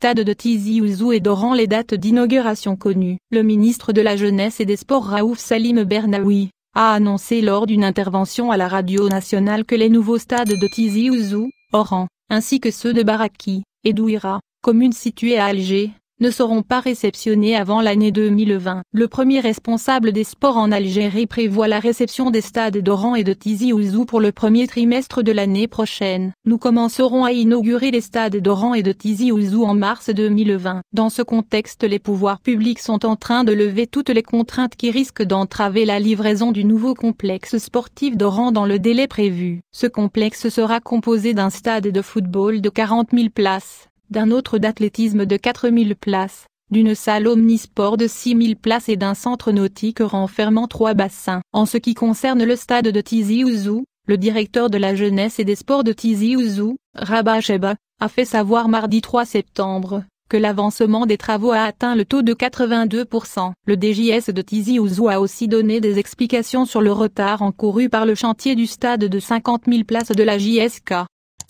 stade de Tizi Ouzou et Doran les dates d'inauguration connues. Le ministre de la Jeunesse et des Sports Raouf Salim Bernaoui a annoncé lors d'une intervention à la radio nationale que les nouveaux stades de Tizi Ouzou, Oran, ainsi que ceux de Baraki, et d'Ouira, communes situées à Alger, ne seront pas réceptionnés avant l'année 2020. Le premier responsable des sports en Algérie prévoit la réception des stades d'Oran et de Tizi Ouzou pour le premier trimestre de l'année prochaine. Nous commencerons à inaugurer les stades d'Oran et de Tizi Ouzou en mars 2020. Dans ce contexte, les pouvoirs publics sont en train de lever toutes les contraintes qui risquent d'entraver la livraison du nouveau complexe sportif d'Oran dans le délai prévu. Ce complexe sera composé d'un stade de football de 40 000 places d'un autre d'athlétisme de 4000 places, d'une salle omnisport de 6000 places et d'un centre nautique renfermant trois bassins. En ce qui concerne le stade de Tizi Ouzou, le directeur de la jeunesse et des sports de Tizi Ouzou, Rabah Sheba, a fait savoir mardi 3 septembre que l'avancement des travaux a atteint le taux de 82%. Le DJS de Tizi Ouzou a aussi donné des explications sur le retard encouru par le chantier du stade de 50 000 places de la JSK.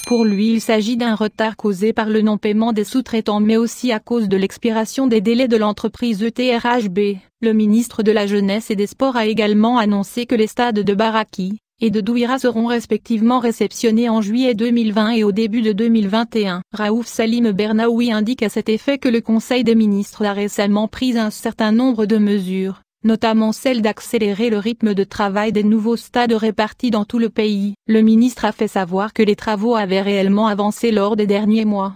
Pour lui il s'agit d'un retard causé par le non-paiement des sous-traitants mais aussi à cause de l'expiration des délais de l'entreprise ETRHB. Le ministre de la Jeunesse et des Sports a également annoncé que les stades de Baraki et de Douira seront respectivement réceptionnés en juillet 2020 et au début de 2021. Raouf Salim Bernaoui indique à cet effet que le Conseil des ministres a récemment pris un certain nombre de mesures notamment celle d'accélérer le rythme de travail des nouveaux stades répartis dans tout le pays. Le ministre a fait savoir que les travaux avaient réellement avancé lors des derniers mois.